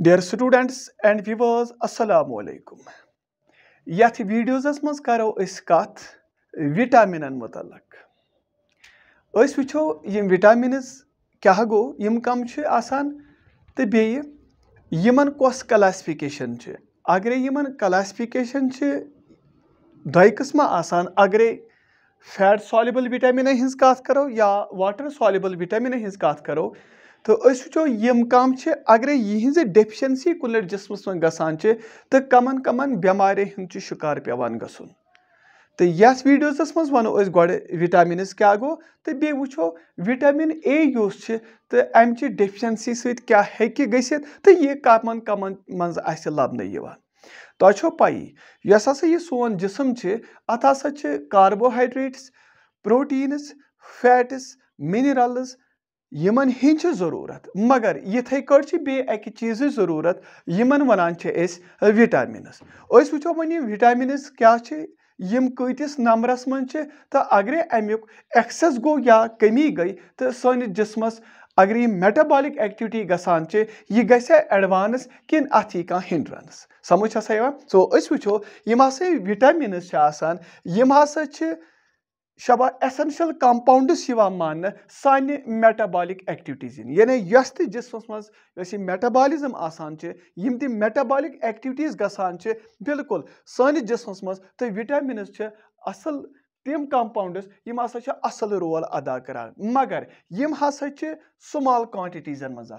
Dear students and viewers अस्सलाम वालेकुम यथ वीडियोज़स मज करो कत विटामिन मुतलक वो यम विटामिन क्या गो यम कम तो बेन कस क्लासिफिकेशन अगर यमन क्लासिफिकेशन दय कस्म आसान अगरे फैट सॉलिबल विटामिन हिंस कत करो या वाटर सॉलिबल विटामिन हिंस कत करो तो वो यम कम अगर यहज डेफिशेंसी कुल जिसमस मे गसान तो कमन कमन बमारे हूँ शिकार पे गु तो ये वीडियोस मं वो गोड़ विटामिन क्या गो तो बे वो विटामिन ए उस तो अमच डेफिशेंसी क्या हे ग तो यह कमन कमन मं लबन तुम पाई यस हा यह सोन जिसम अत हसा कार्बोहाइड्रेट्स प्रोटीनस फैट्स मिनरल्स यमन हिंज ज़रूरत मगर यथे कट बे अक चीज ज़रूरत यमन वनान विटामिनस वो वन विटामिनस क्या चे? यम कतिस नंबरस मन तो अगर अमुक एक्सेस गो या कमी गई तो सानिस जिसमस अगर ये मेटाबॉलिक एक्टिविटी गसान ये ग एडवांस किन अत यी कह हिंड्रंस समझ हसा सो वो हम हसा विटामिनस यम हसा शबा एसेंशियल कंपाउंड्स मान सान मेटाबॉलिक एक्टिविटीज यानी यस तो जिसमस मज मेटाबॉलिज्म आसान यम तम मेटाबॉलिक एक्टिविटीज गसान बिल्कुल सानिस जिसमस मज तो विटामिन असल तम कंपाउंड्स यम हसा असल रोल अदा करान मगर यम हसा स्मॉल क्वांटिटीजन मज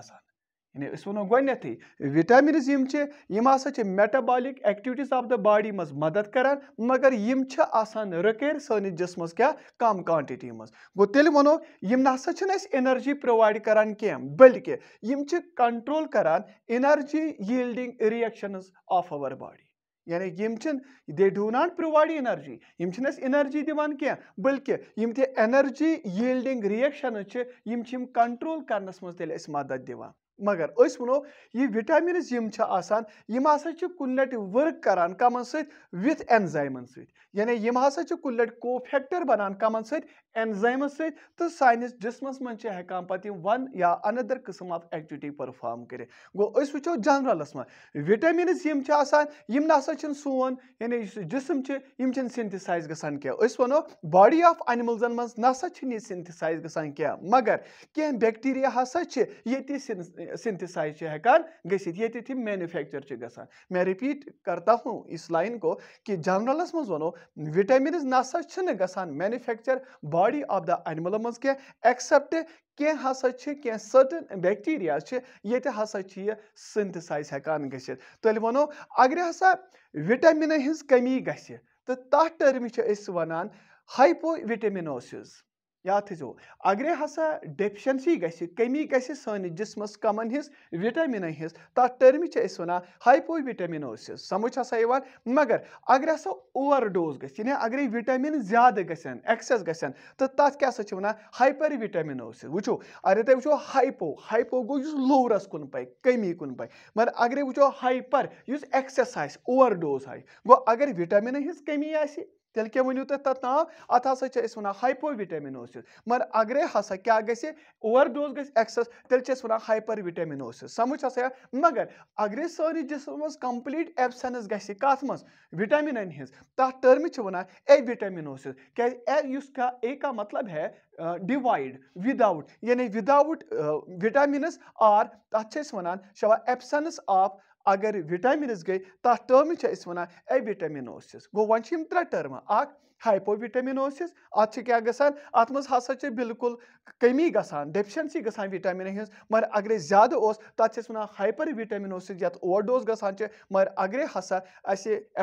यानी अस वो गोथे विटामिन यम यम हा metabolic activities of the body मज मदद करान मगर यम आसान रकेर सानिस जिसम क्या कम क्वांटिटी मज गो तेल वो यम ना एनर्जी प्रोवाइड करान कह बल्कि यम कंट्रोल करान energy yielding reactions of our body यानी यम they do not provide energy यम एनर्जी दिवान क्या बल्कि यम एनर्जी यील्डिंग रिएक्शन यम कंट्रोल करनस मज मदद दिवान मगर अस वो ये विटामिन यम यम हसा कुन लट वर्क करान कमन सथ एनजाइमन सने यम हसा कुन लट कोफैक्टर बनान कमन सनजाइमन सो तो सानिस जिसमस मज हम पत् वन या अनदर कस्म आफ एक्टिविटी परफॉर्म कर गो वो जनरलस मह विटामिन यम ना सोन यानी जिसम सिंथिसाइज गान कह वो बॉडी आफ एनिमलजन मं ना सिंथिसाइज गान मगर कह बैक्टीरिया हसा ये सिंथिसाइज छ हकान गसित ये थी मैं रिपीट करता हूँ इस लाइन को कि जनरलस मज वो विटामिन नसा गसान manufacture body of the animal मज कह एक्सेप्ट कह हसा कह सर्टन बैक्टीरिया ये हसा यह सिंथिसाइज हकान ग तेल वो अगर हसा विटामिन हज कमी ग तो तथ टर्म वनान हाइपो विटामिनोसिस या थो अगर हसा डेफिशेंसी गि कमी गि सिस्मस कमन हिज विटामिन हिज तथ टर्म वन हाइपो विटामिनोसिस समझ हसा ये मगर अगर हसा ओवर डोज ग अगर विटामिन ज्यादा गन एक्सेस गन तो तथा क्या सा वन हाइपर विटामिनोसिस वो अगर तुम वो हाइपो हाइपो गो लोरस कुन पे कमी कुन पे मगर अगर वो हाइपर एक्सेस आवर डोज आगे विटामिन हिज कमी आ तेल क्या वनियो तथा नाव अत हा वन हाइपोविटामिनोसिस मगर अगर हस क्या गोवर डोज ग गक्सेस तेल वन हाइपर विटामिनोसिस समझ हा मगर अगर सानी जिसम मज कम्प्लीट एबसेंस गि मज विटामिन हज तथ टर्म वन ए विटामिनोसिस क्या ए का ए का मतलब है डिवाइड विदाउट यानी विदाउट विटामिनस आर तथा वन शवा एबसेंस ऑफ अगर विटामिनस गई तथ टर्म वनान ए विटामिनोसिस गो वन तरे टर्म हाइपोविटामिनोसिस अत क्या गसान अत मज हसा बिल्कुल कमी गसान डेफिशेंसी गसान विटामिन हज मगर अगर ज्यादा उस तथा वन हाइपर विटामिनोसिस ये ओवर डोज गसान मगर अगर हसा अ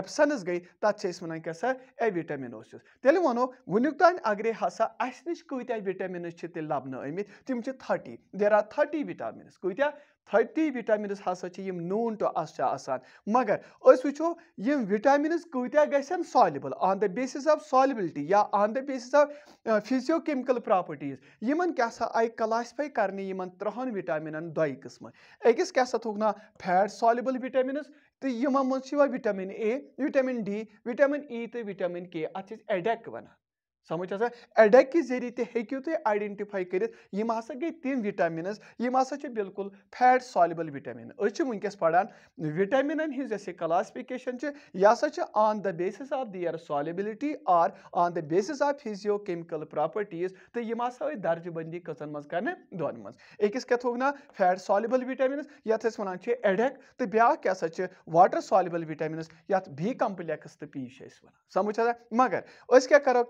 एबसेंस गई तथा वन क्या सा ए विटामिनोसिस तेल वनो वन तान अगर हसा अस नश कत विटामिन लबन आम तम thirty there are thirty vitamin कत थर्टी विटामिन हसा नून टू अस मगर वो यम विटामिन कत ग soluble on the basis of solubility या on the basis of physiochemical properties इन क्या सा आई क्लासीफाई कर त्रहन विटामिन दि कस्म अकिस क्या सा ना फैट सालबल विटामिनस तो यमों मा vitamin A vitamin D vitamin E तो विटामिन के अच्छे एडेक वन समझ आ एडा कि जरिए तेको तुम आइडेंटिफाई कर गई तम विटामिन बिल्कुल फैट सॉलिबल विटामिन अच्छे वनकस पड़ान विटामिन हज ये यह हसा on the basis of their solubility or on the basis of physiochemical properties तो यह आई दर्ज बंदी कसन मज कर दोन मज अकिस क्या थोक ना फैट सॉलिबल विटामिन ये वन एडेक तो ब्या क्या water soluble vitamin B complex तो पी वन समझ आ मगर क्या करो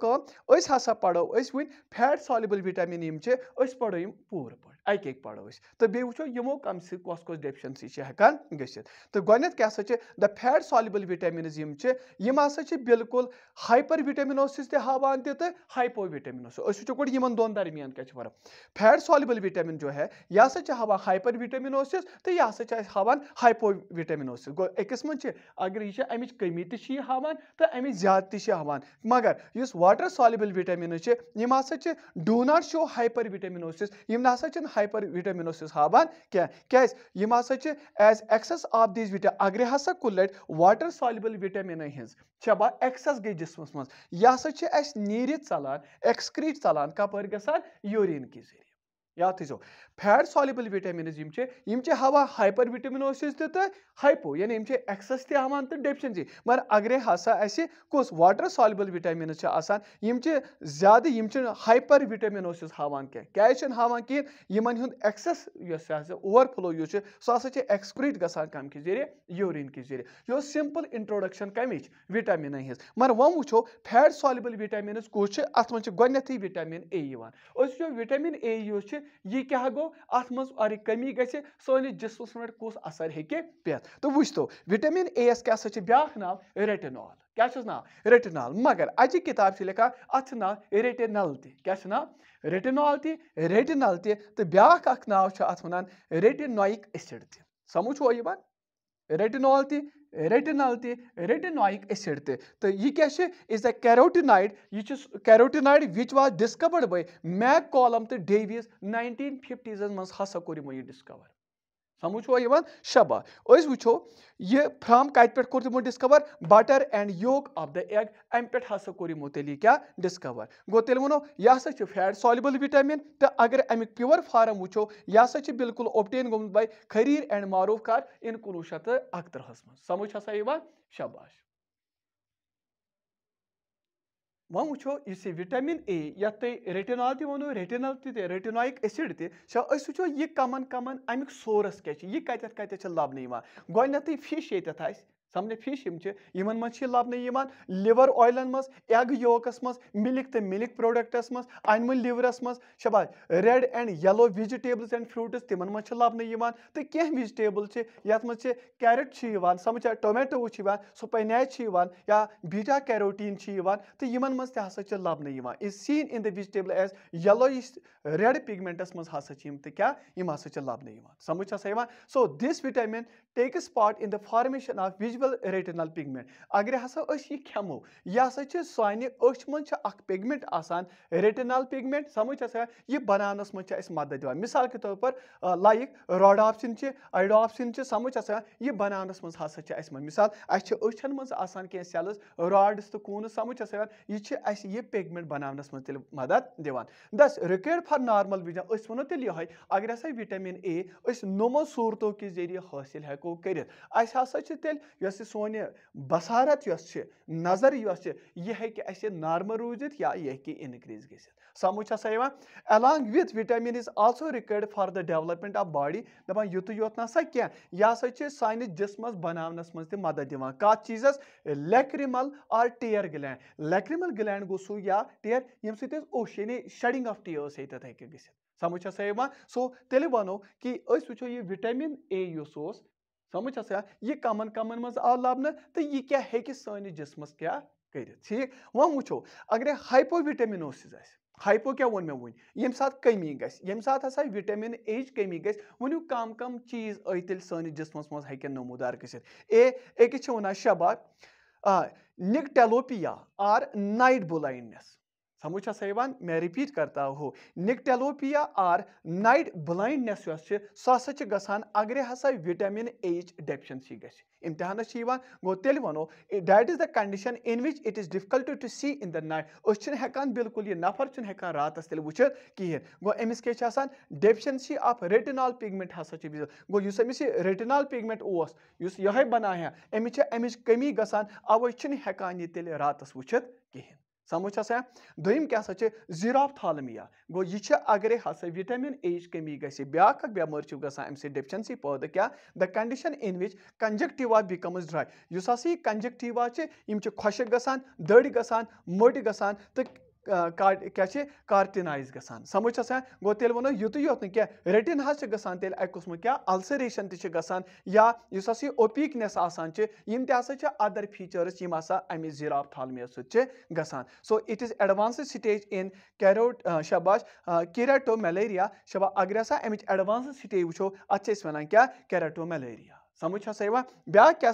हसा पढ़ो वन फैट सॉल्युबल विटामिन पढ़ो यम पूरे पे अक पढ़ो तो बे वो यमो कम से कस कस डेफिशेंसी हेकान ग तो क्या सा द फैट सॉल्युबल विटामिन यम हसा बिल्कुल हाइपर विटामिनोसिस हावान तो हाइपो विटामिनोसिस वो गुड इन दोन दरमियान क्या फर्क फैट सॉल्युबल विटामिन जो है यह हसा हवा हाइपर विटामिनोसिस तो यह हसा हवान हाइपो विटामिनोसिस गो मन मं अगर यह अमिच कमी तो हवान तो अमिच ज्यादा तह हवान मगर इस वाटर सॉल्युबल soluble vitamins چھِ یِم ہسا چھِ do not show hypervitaminosis یِم نہ ہسا ہائپر وٹامنوسس ہاوان کیا کیاز یم ہسا چھ ایز ایکسس آف دیز وِٹا اگر ہسا کُنہِ لٹہِ واٹر سالِبٕل وِٹامِنن ہٕنٛز شبا ایکسس گئی جسمس منٛز یہ ہسا چھ اس نیرت ژلان ایکسکریٹ ژلان کپر گسان یورین کی ذریعہ याद थी फैट सॉलिबल विटामिन हवा हाइपर विटामिनोसिस तो हाइपो यानी एक्सेस तवान तो डेफिशेंसी मगर अगर हसा असि कस वाटर सॉलिबल विटामिन ज्यादा हाइपर विटामिनोसिस हावान क्या क्या हावान कहें इन एक्सेस ओवरफ्लो सह हसा एक्सक्रीट ग कम के जरिए यूरिन के जरिए यह सिंपल इंट्रोडक्शन कमिच विटामिन हज मगर वो वो फैट सॉलिबल विटामिन कस अत मे गोडन विटामिन ए विटामिन ए यह क्या गो अत मे कमी ग सोनिस पे कस असर हे पे तो वो विटामिन ए एस क्या सा ब्या नाव रेटिनॉल क्या ना रेटिनॉल मगर अज किताब से लिखा अत नाव रेटिनल त्या ना रेटिनॉल रेटिनल तो ब्या नाव अत वन रेटिनॉइक एसिड समझ वो रेटिनॉल थी रेटिनल थी रेटिनोइक एसिड थी तो यह क्या इज अ कैरोटिनाइड यह carotenoid which was discovered by McCollum तो डेविस 1950s मज हसा कोर यह डिस्कवर سمجھ یِوان شبہ أسۍ وٕچھو یہِ فرٛام کَتہِ پٮ۪ٹھ کوٚر تِمو discover butter and yolk of the egg اَمہِ پٮ۪ٹھ ہسا کوٚر یِمو تیٚلہِ یہِ کیٛاہ ڈِسکَوَر گوٚو تیٚلہِ وَنو یہِ ہسا چھُ فیٹ سالِبٕل وِٹَمِن تہٕ اگر اَمیُک پیور فارم وٕچھو یہِ ہسا چھُ بِلکُل اوبٹین گوٚمُت باے خٔریٖر اینڈ معروٗف کار اِن کُنوُہ شیٚتھ تہٕ اَکتٕرہَس منٛز سمٕجھ ہسا یِوان شَباش वो वो इस विटामिन ए या तुम रेटिनॉल ते वो रेटिनल ते रेटिनॉइक एसिड ते वो यह कमन कमन अमिक सोर्स क्या यह कत कत लबन गोनत फिश ये समझ फिश इन मा लिवर ऑयलन मज एग योकस मज मिलिक तो मिल्क प्रोडक्टस मज एनिमल लिवरस मज शब red and yellow vegetables and fruits तिम मज लाइन तो कह वेजिटेबल ये कैरट समझ टोमेटो स्पेनैच या बीटा कैरोटीन तो इन मज ते लाइन is seen in the vegetable as yellow red pigments मज हा क्या हम हा समझ so this vitamin takes part in the formation of विजु विजिबल रेटिनल पिगमेंट अगर हसा यह खेमो यह हसा सान अच मज पिगमेंट आसान रेटिनल पिगमेंट समझ आ यह बनानस मज मदद दिवान मिसाल के तौर पर लाइक रोडापसिन आइडोपसिन समझ आ यह बनानस मा हसा मिसाल अचन मज आसान कह सेल्स रॉड्स तो कून समझ आ यह पिगमेंट बनानस मे मदद दिवान दस रिक्वेड फार नार्मल विजन वो तेल ये अगर हसा विटामिन ए नमो सूरतों के जरिए हासिल हेको कर तेल यस सोन बसारत यस नजर यस यह हे नार्मल रूजित या यह हे इनक्रीज ग समझ along with vitamin is also required for the development of body दपान युत योत ना सा क्या यह हसा सान जिसमस बनावनस मज मदद दिवान कत चीजस लेक्रिमल और टेयर ग्लैंड लेक्रिमल ग्लैंड गो सू या टेयर यम सश यानी शेडिंग ऑफ टेयर्स ये हे गो समझ सो तेल वो कि वो ये विटामिन ए उस समझ आ यह कमन कमन मज आ लबन तो यह क्या हे सानिस जिसमस क्या कर ठीक वो वो अगर हाइपो विटामिनोसिस हाइपो क्या वो मे वो यम सात कमी गम सात हसा विटामिन एच कमी गू कम कम चीज आई तेल सानिस जिसमस मज हे नमूदार ग एक वन शबा निकटेलोपिया आर नाइट ब्लाइंडनेस समुझा सवान मैं रिपीट करता हूँ निकटेलोपिया आर नाइट ब्लाइंडनेस सो हसा गसान अगर हसा विटामिन एच डेफिशेंसी ग इम्तहानस गो तेल वनो that is the condition in which it is difficult to see in the night हेकान बिल्कुल यह नफर हेकान रात तेल वुच कहें गो अमिस क्या डेफिशेंसी ऑफ रेटिनॉल पिगमेंट हसा गो अमिस रेटिनॉल पिगमेंट उस यह बनाया अमिस अमिच कमी गवे हेकान हकान यह तेल रात वुचित कहें समझ आ दुम क्या सा जीरोपथालमिया गो यह अगर हसा विटामिन एच कमी गे ब्या बेमार गमें डेफिशेंसी पैदा क्या the condition in which conjunctiva becomes dry हा कंजक्टिवा खुशक ग दड़ ग मोट ग क्या कार्टिनाइज ग समझ गो तेल वो युत योत ना क्या रेटिन हज गसान तेल अक कस्म क्या अलसरेशन तसान या इस हस ओपीकनेस आसान यम अदर फीचर्स यम हसा अमि जिराफ थालमिया सत so it is advance stage in कैरो शबाश कैरेटो मलेरिया शबा अगर हसा अमि एडवांस स्टेज वो अत वनान क्या कैरेटो मलेरिया समझ हसा ब्या क्या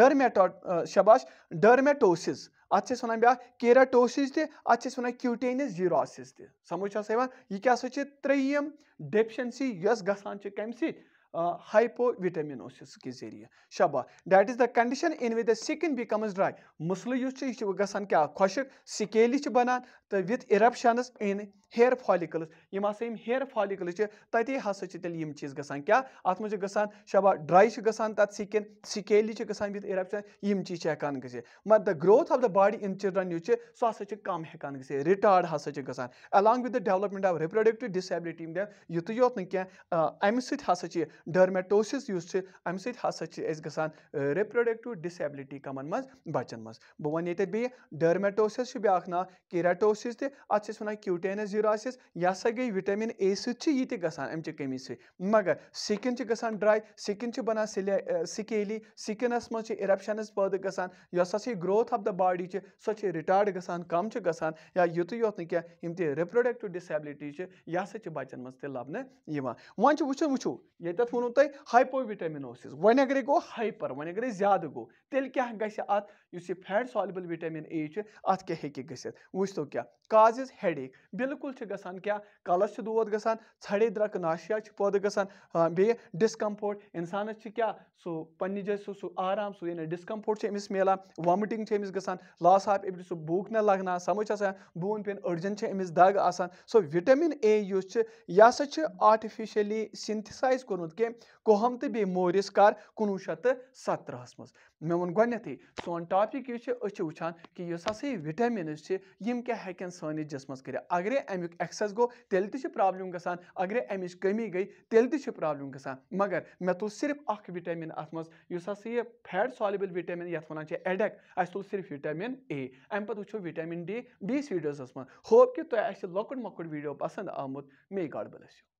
डरमेटो शबाश डरमेटोसिस अत वन केराटोसिस तथ वन क्यूटेनस जीरोसिस तमझ यह क्या त्रम डेफिशेंसी गान कम सी हाइपोविटामिनोसिस के जरिए शबा that is the condition in with the skin becomes dry मसल यह गान क्या खुशक स्केली बनान तो विथ इरप्शनस इन ہیر فالِکلٕز یِم ہسا یِم ہیر فالِکلٕز چھِ تَتے ہسا چھِ تیٚلہِ یِم چیٖز گژھان کیٛاہ اَتھ منٛز چھِ گژھان شبا ڈرٛاے چھِ گژھان تَتھ سِکِن سِکیلی چھِ گژھان وِد اِرَپشَن یِم چیٖز چھِ ہٮ۪کان گٔژھِتھ مگر the growth of the body in children یُس چھِ سُہ ہسا چھِ کَم ہٮ۪کان گٔژھِتھ رِٹاڈ ہسا چھِ گژھان along with the development of reproductive disability یُتُے یوت نہٕ کینٛہہ اَمہِ سۭتۍ ہسا چھِ ڈٔرمیٹوسِس یُس چھِ اَمہِ سۭتۍ ہسا چھِ أسۍ گژھان رِپرٛوڈَکٹِو ڈِسیبلٹی کَمَن منٛز بَچَن منٛز بہٕ وَنہٕ ییٚتٮ۪تھ بیٚیہِ ڈٔرمیٹوسِس چھُ بیٛاکھ ناو کیٖراٹوسِس تہِ اَتھ چھِ أسۍ وَنان کیوٗٹینَس زیٖرو آسٮ۪س یہِ ہسا گٔے وِٹیمِن اے سۭتۍ چھِ یہِ تہِ گژھان اَمہِ چہِ کٔمی سۭتۍ مگر سِکِن چھِ گژھان ڈرٛاے سِکِن چھِ بَنان سِلے سِکیلی سِکِنَس منٛز چھِ اِرَپشَنٕز پٲدٕ گژھان یۄس ہَسا یہِ گرٛوتھ آف دَ باڈی چھِ سۄ چھِ رِٹاڈ گژھان کَم چھِ گژھان یا یُتُے یوت نہٕ کینٛہہ یِم تہِ رِپرٛوڈَکٹِو ڈِسیبلِٹی چھِ یہِ ہَسا چھِ بَچَن منٛز تہِ لَبنہٕ یِوان وۄنۍ چھِ وٕچھو وٕچھو ییٚتٮ۪تھ ووٚنوُ تۄہہِ ہایپو وِٹیمِنوسِس وۄنۍ اگرے گوٚو ہایپَر وۄنۍ اگرے زیادٕ گوٚو تیٚلہِ کیٛاہ گژھِ اَتھ یُس یہِ فیٹ سالبٕل وِٹیمِن اے چھِ اَتھ کیٛاہ ہیٚکہِ گٔژھِتھ وٕچھتو کیٛاہ کازِز ہٮ۪ڈ ایک بالکُل कलस दूद ग ड़े द्रक नाशिया पौद ग बे डकम्फोट इंसान क्या सो पे जो सो सो आराम सो यानी डकम्फोट मिलान वामटिंग ग लॉस ऑफ एम सो भूख न लगना समझ बून पे अड़जन अमिस दग आ सो विटमिन ए यह आर्टिफिशली सिंथिसाइज कर्मुत कह کوہم تہٕ بیٚیہِ مورِس کر کُنوُہ شیٚتھ تہٕ سَتترٕہَس منٛز مےٚ ووٚن گۄڈٕنیٚتھٕے سون ٹاپِک یُس چھُ أسۍ چھِ وٕچھان کہِ یُس ہسا یہِ وِٹیمِنٕز چھِ یِم کیاہ ہیٚکن سٲنِس جِسمَس کٔرِتھ اَگرے اَمیُک ایٚکسیٚس گوٚو تیٚلہِ تہِ چھِ پرابلِم گژھان اَگرے اَمِچ کٔمی گٔے تیٚلہِ تہِ چھِ پرابلِم گژھان مگر مےٚ تُل صرف اکھ وِٹیمِن اَتھ منٛز یُس ہسا یہِ فیٹ سالِبٕل وِٹیمِن یَتھ وَنان چھِ ایڈیک اَسہِ تُل صرف وِٹیمِن اے اَمہِ پَتہٕ وٕچھو وِٹیمِن ڈی بیٚیِس ویٖڈیوزَس منٛز ہوپ کہِ تۄہہِ آسہِ لۄکُٹ مۄکُٹ ویٖڈیو پَسنٛد آمُت مے گاڈ بٕلٮ۪س یوٗ